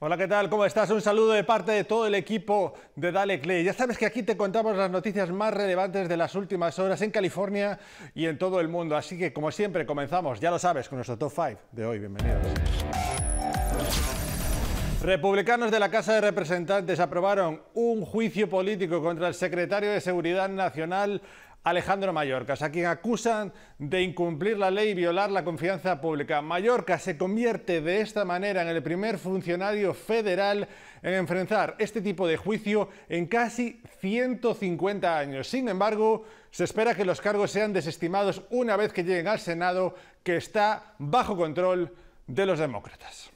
Hola, ¿qué tal? ¿Cómo estás? Un saludo de parte de todo el equipo de Dale Clay. Ya sabes que aquí te contamos las noticias más relevantes de las últimas horas en California y en todo el mundo. Así que, como siempre, comenzamos, ya lo sabes, con nuestro top 5 de hoy. Bienvenidos. Republicanos de la Casa de Representantes aprobaron un juicio político contra el secretario de Seguridad Nacional Alejandro Mallorca, a quien acusan de incumplir la ley y violar la confianza pública. Mallorca se convierte de esta manera en el primer funcionario federal en enfrentar este tipo de juicio en casi 150 años. Sin embargo, se espera que los cargos sean desestimados una vez que lleguen al Senado, que está bajo control de los demócratas.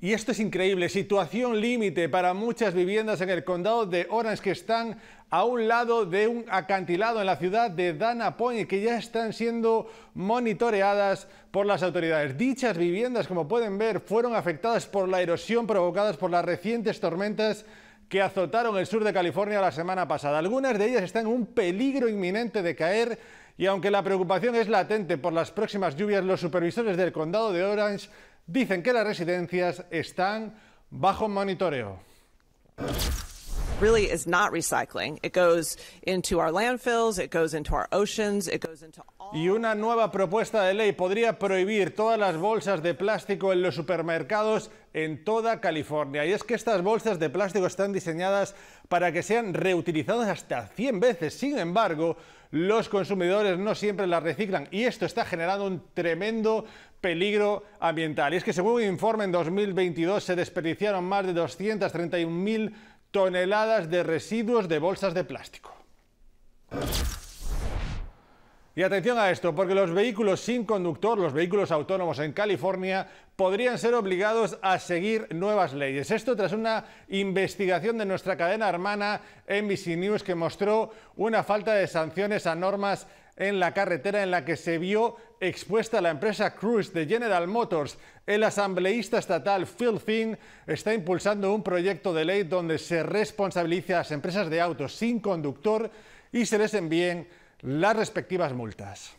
Y esto es increíble, situación límite para muchas viviendas en el condado de Orange que están a un lado de un acantilado en la ciudad de Dana Point que ya están siendo monitoreadas por las autoridades. Dichas viviendas, como pueden ver, fueron afectadas por la erosión provocadas por las recientes tormentas que azotaron el sur de California la semana pasada. Algunas de ellas están en un peligro inminente de caer y aunque la preocupación es latente por las próximas lluvias, los supervisores del condado de Orange dicen que las residencias están bajo monitoreo. Y una nueva propuesta de ley podría prohibir todas las bolsas de plástico en los supermercados en toda California. Y es que estas bolsas de plástico están diseñadas para que sean reutilizadas hasta 100 veces. Sin embargo, los consumidores no siempre las reciclan y esto está generando un tremendo peligro ambiental. Y es que según un informe en 2022 se desperdiciaron más de 231.000 toneladas de residuos de bolsas de plástico. Y atención a esto, porque los vehículos sin conductor, los vehículos autónomos en California, podrían ser obligados a seguir nuevas leyes. Esto tras una investigación de nuestra cadena hermana NBC News que mostró una falta de sanciones a normas en la carretera en la que se vio expuesta la empresa Cruise de General Motors. El asambleísta estatal Phil Finn está impulsando un proyecto de ley donde se responsabilice a las empresas de autos sin conductor y se les envíen las respectivas multas.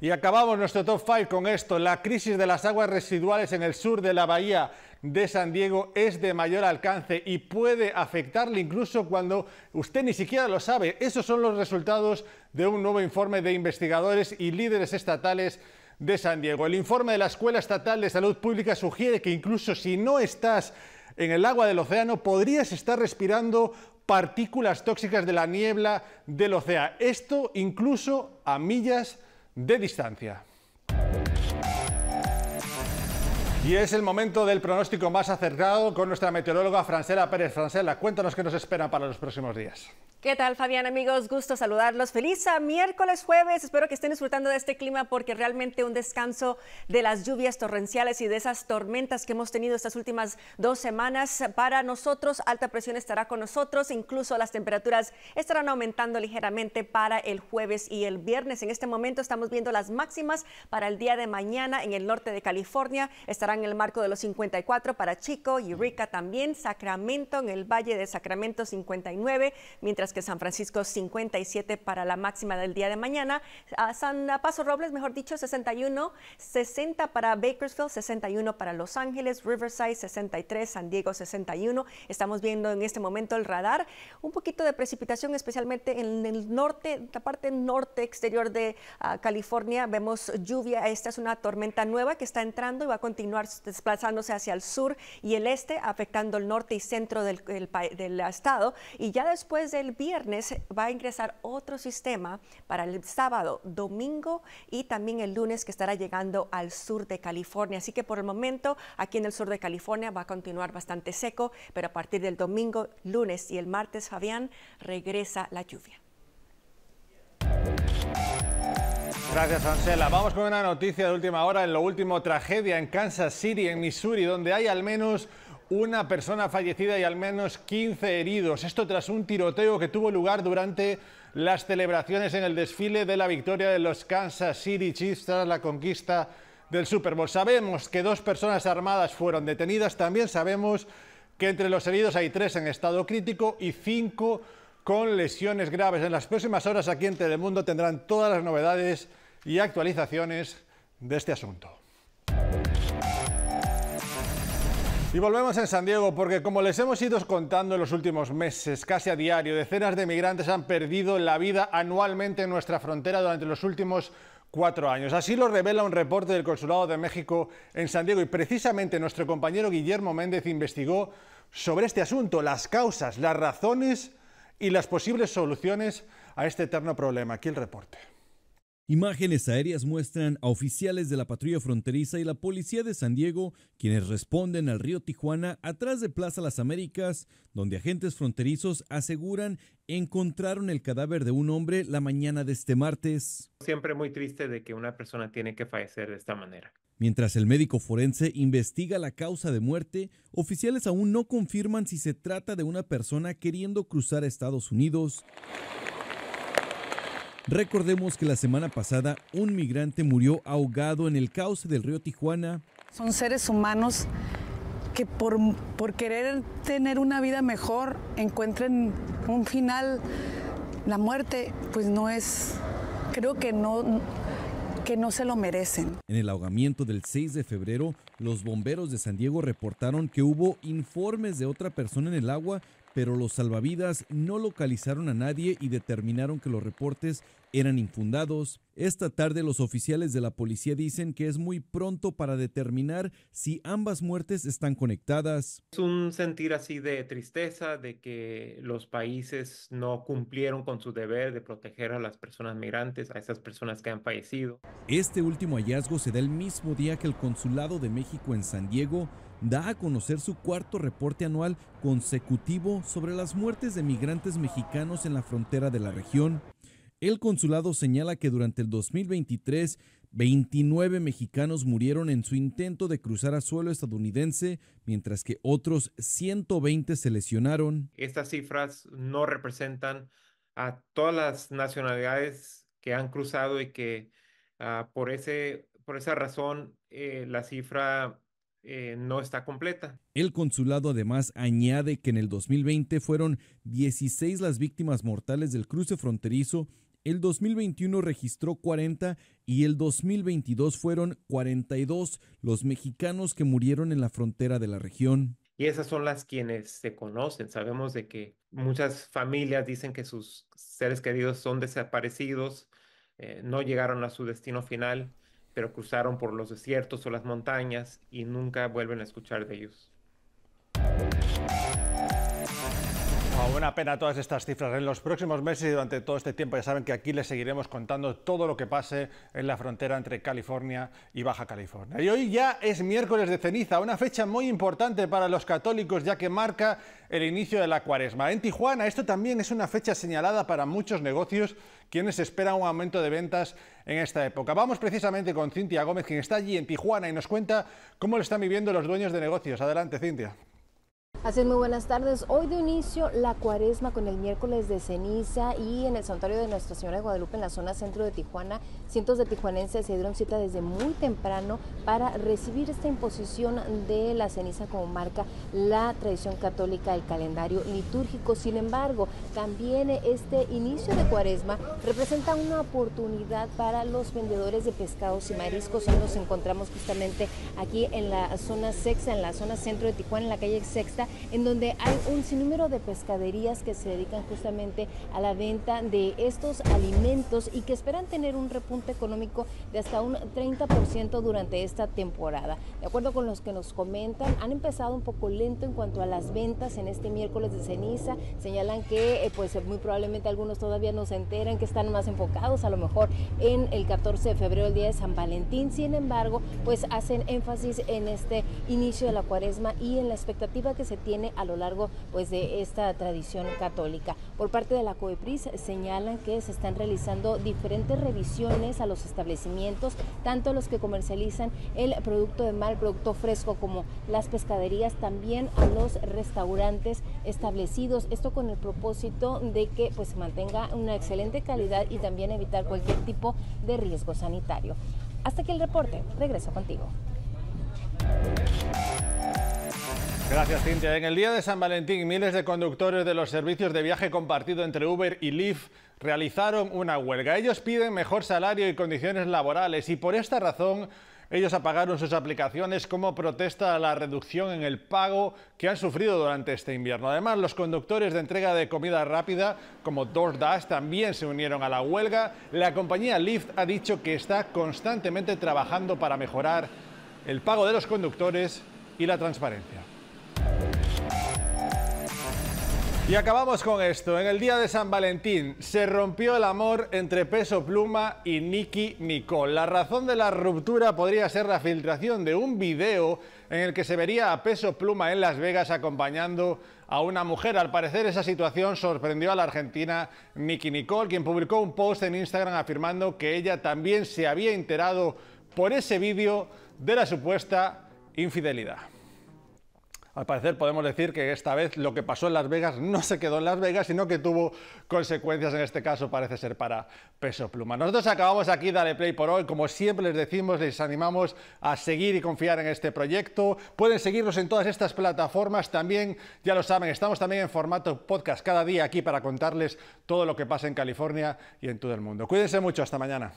Y acabamos nuestro top 5 con esto. La crisis de las aguas residuales en el sur de la bahía de San Diego es de mayor alcance y puede afectarle incluso cuando usted ni siquiera lo sabe. Esos son los resultados de un nuevo informe de investigadores y líderes estatales de San Diego. El informe de la Escuela Estatal de Salud Pública sugiere que incluso si no estás en el agua del océano podrías estar respirando partículas tóxicas de la niebla del océano. Esto incluso a millas de distancia. Y es el momento del pronóstico más acertado con nuestra meteoróloga Francela Pérez. Francela, cuéntanos qué nos espera para los próximos días. ¿Qué tal, Fabián, amigos? Gusto saludarlos. Feliz a ah, miércoles, jueves. Espero que estén disfrutando de este clima porque realmente un descanso de las lluvias torrenciales y de esas tormentas que hemos tenido estas últimas dos semanas para nosotros. Alta presión estará con nosotros. Incluso las temperaturas estarán aumentando ligeramente para el jueves y el viernes. En este momento estamos viendo las máximas para el día de mañana en el norte de California. Estarán en el marco de los 54 para Chico, y Rica también, Sacramento en el Valle de Sacramento 59, mientras que San Francisco 57 para la máxima del día de mañana, a San Paso Robles, mejor dicho, 61, 60 para Bakersfield, 61 para Los Ángeles, Riverside 63, San Diego 61. Estamos viendo en este momento el radar, un poquito de precipitación, especialmente en el norte, la parte norte exterior de ah, California, vemos lluvia, esta es una tormenta nueva que está entrando y va a continuar desplazándose hacia el sur y el este, afectando el norte y centro del, estado. Y ya después del viernes va a ingresar otro sistema para el sábado, domingo y también el lunes que estará llegando al sur de California. Así que por el momento aquí en el sur de California va a continuar bastante seco, pero a partir del domingo, lunes y el martes, Fabián, regresa la lluvia. Gracias, Ansela. Vamos con una noticia de última hora. En lo último, tragedia en Kansas City, en Missouri, donde hay al menos una persona fallecida y al menos 15 heridos. Esto tras un tiroteo que tuvo lugar durante las celebraciones en el desfile de la victoria de los Kansas City Chiefs tras la conquista del Super Bowl. Sabemos que dos personas armadas fueron detenidas. También sabemos que entre los heridos hay tres en estado crítico y cinco con lesiones graves. En las próximas horas aquí en Telemundo tendrán todas las novedades y actualizaciones de este asunto. Y volvemos en San Diego porque como les hemos ido contando en los últimos meses, casi a diario, decenas de migrantes han perdido la vida anualmente en nuestra frontera durante los últimos cuatro años. Así lo revela un reporte del Consulado de México en San Diego y precisamente nuestro compañero Guillermo Méndez investigó sobre este asunto, las causas, las razones y las posibles soluciones a este eterno problema. Aquí el reporte. Imágenes aéreas muestran a oficiales de la patrulla fronteriza y la policía de San Diego, quienes responden al río Tijuana atrás de Plaza Las Américas, donde agentes fronterizos aseguran encontraron el cadáver de un hombre la mañana de este martes. Siempre muy triste de que una persona tiene que fallecer de esta manera. Mientras el médico forense investiga la causa de muerte, oficiales aún no confirman si se trata de una persona queriendo cruzar Estados Unidos. Recordemos que la semana pasada un migrante murió ahogado en el cauce del río Tijuana. Son seres humanos que por, querer tener una vida mejor encuentren un final. La muerte pues no es, creo que no, que no se lo merecen. En el ahogamiento del 6 de febrero, los bomberos de San Diego reportaron que hubo informes de otra persona en el agua pero los salvavidas no localizaron a nadie y determinaron que los reportes eran infundados. Esta tarde los oficiales de la policía dicen que es muy pronto para determinar si ambas muertes están conectadas. Es un sentir así de tristeza de que los países no cumplieron con su deber de proteger a las personas migrantes, a esas personas que han fallecido. Este último hallazgo se da el mismo día que el Consulado de México en San Diego da a conocer su cuarto reporte anual consecutivo sobre las muertes de migrantes mexicanos en la frontera de la región. El consulado señala que durante el 2023, 29 mexicanos murieron en su intento de cruzar a suelo estadounidense, mientras que otros 120 se lesionaron. Estas cifras no representan a todas las nacionalidades que han cruzado y que ah, por, ese, por esa razón eh, la cifra eh, no está completa. El consulado además añade que en el 2020 fueron 16 las víctimas mortales del cruce fronterizo, el 2021 registró 40 y el 2022 fueron 42 los mexicanos que murieron en la frontera de la región. Y esas son las quienes se conocen. Sabemos de que muchas familias dicen que sus seres queridos son desaparecidos, eh, no llegaron a su destino final pero cruzaron por los desiertos o las montañas y nunca vuelven a escuchar de ellos. Bueno, una pena todas estas cifras. ¿eh? En los próximos meses y durante todo este tiempo ya saben que aquí les seguiremos contando todo lo que pase en la frontera entre California y Baja California. Y hoy ya es miércoles de ceniza, una fecha muy importante para los católicos ya que marca el inicio de la cuaresma. En Tijuana esto también es una fecha señalada para muchos negocios quienes esperan un aumento de ventas en esta época. Vamos precisamente con Cintia Gómez, quien está allí en Tijuana y nos cuenta cómo le están viviendo los dueños de negocios. Adelante, Cintia. Así es, muy buenas tardes. Hoy de inicio la cuaresma con el miércoles de ceniza y en el santuario de Nuestra Señora de Guadalupe en la zona centro de Tijuana, cientos de tijuanenses se dieron cita desde muy temprano para recibir esta imposición de la ceniza como marca la tradición católica, del calendario litúrgico. Sin embargo, también este inicio de cuaresma representa una oportunidad para los vendedores de pescados y mariscos. Hoy nos encontramos justamente aquí en la zona sexta, en la zona centro de Tijuana, en la calle sexta en donde hay un sinnúmero de pescaderías que se dedican justamente a la venta de estos alimentos y que esperan tener un repunte económico de hasta un 30% durante esta temporada. De acuerdo con los que nos comentan, han empezado un poco lento en cuanto a las ventas en este miércoles de ceniza. Señalan que eh, pues eh, muy probablemente algunos todavía no se enteran que están más enfocados a lo mejor en el 14 de febrero, el día de San Valentín. Sin embargo, pues hacen énfasis en este inicio de la cuaresma y en la expectativa que se tiene a lo largo pues, de esta tradición católica. Por parte de la COEPRIS señalan que se están realizando diferentes revisiones a los establecimientos, tanto los que comercializan el producto de mar, producto fresco, como las pescaderías, también a los restaurantes establecidos. Esto con el propósito de que pues, se mantenga una excelente calidad y también evitar cualquier tipo de riesgo sanitario. Hasta aquí el reporte. Regreso contigo. Gracias, Cintia. En el día de San Valentín, miles de conductores de los servicios de viaje compartido entre Uber y Lyft realizaron una huelga. Ellos piden mejor salario y condiciones laborales y por esta razón ellos apagaron sus aplicaciones como protesta a la reducción en el pago que han sufrido durante este invierno. Además, los conductores de entrega de comida rápida como DoorDash también se unieron a la huelga. La compañía Lyft ha dicho que está constantemente trabajando para mejorar el pago de los conductores y la transparencia. Y acabamos con esto. En el día de San Valentín se rompió el amor entre Peso Pluma y Nicky Nicole. La razón de la ruptura podría ser la filtración de un video en el que se vería a Peso Pluma en Las Vegas acompañando a una mujer. Al parecer esa situación sorprendió a la argentina Nicky Nicole, quien publicó un post en Instagram afirmando que ella también se había enterado por ese vídeo de la supuesta infidelidad. Al parecer podemos decir que esta vez lo que pasó en Las Vegas no se quedó en Las Vegas, sino que tuvo consecuencias en este caso, parece ser para Peso Pluma. Nosotros acabamos aquí Dale Play por hoy. Como siempre les decimos, les animamos a seguir y confiar en este proyecto. Pueden seguirnos en todas estas plataformas también, ya lo saben, estamos también en formato podcast cada día aquí para contarles todo lo que pasa en California y en todo el mundo. Cuídense mucho, hasta mañana.